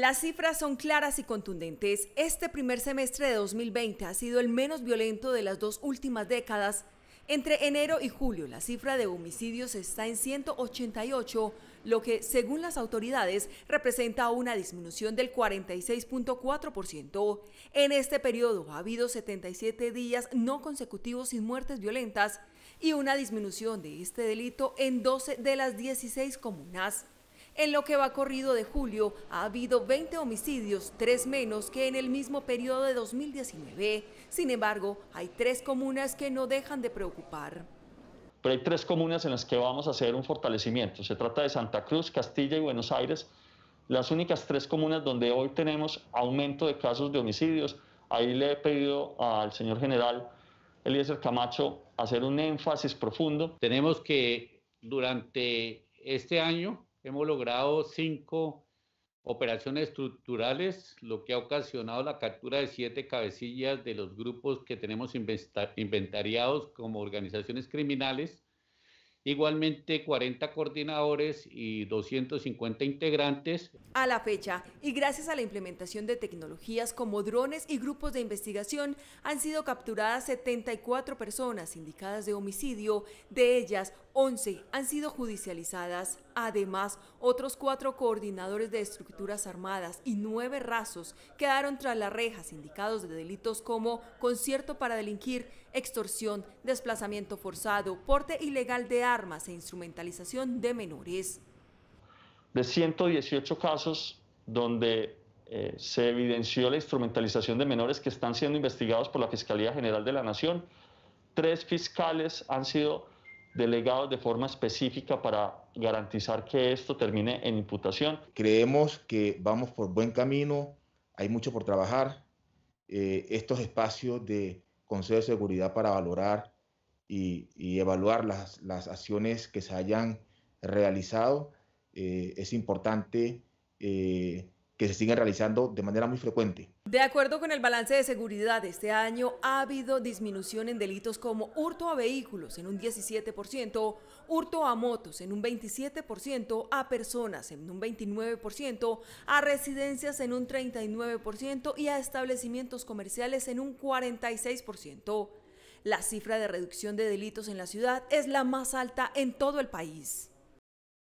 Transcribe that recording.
Las cifras son claras y contundentes. Este primer semestre de 2020 ha sido el menos violento de las dos últimas décadas. Entre enero y julio, la cifra de homicidios está en 188, lo que, según las autoridades, representa una disminución del 46.4%. En este periodo ha habido 77 días no consecutivos sin muertes violentas y una disminución de este delito en 12 de las 16 comunas. En lo que va corrido de julio, ha habido 20 homicidios, tres menos que en el mismo periodo de 2019. Sin embargo, hay tres comunas que no dejan de preocupar. Pero hay tres comunas en las que vamos a hacer un fortalecimiento. Se trata de Santa Cruz, Castilla y Buenos Aires, las únicas tres comunas donde hoy tenemos aumento de casos de homicidios. Ahí le he pedido al señor general Eliezer Camacho hacer un énfasis profundo. Tenemos que durante este año hemos logrado cinco operaciones estructurales, lo que ha ocasionado la captura de siete cabecillas de los grupos que tenemos inventariados como organizaciones criminales. Igualmente 40 coordinadores y 250 integrantes. A la fecha, y gracias a la implementación de tecnologías como drones y grupos de investigación, han sido capturadas 74 personas indicadas de homicidio, de ellas 11 han sido judicializadas, además otros cuatro coordinadores de estructuras armadas y nueve rasos quedaron tras las rejas indicados de delitos como concierto para delinquir, extorsión, desplazamiento forzado, porte ilegal de armas e instrumentalización de menores. De 118 casos donde eh, se evidenció la instrumentalización de menores que están siendo investigados por la Fiscalía General de la Nación, tres fiscales han sido delegados de forma específica para garantizar que esto termine en imputación. Creemos que vamos por buen camino, hay mucho por trabajar. Eh, estos espacios de Consejo de Seguridad para valorar y, evaluar las, acciones que se hayan realizado eh, es importante. Eh, que se siguen realizando de manera muy frecuente. De acuerdo con el balance de seguridad, de este año ha habido disminución en delitos como hurto a vehículos en un 17%, hurto a motos en un 27%, a personas en un 29%, a residencias en un 39% y a establecimientos comerciales en un 46%. La cifra de reducción de delitos en la ciudad es la más alta en todo el país.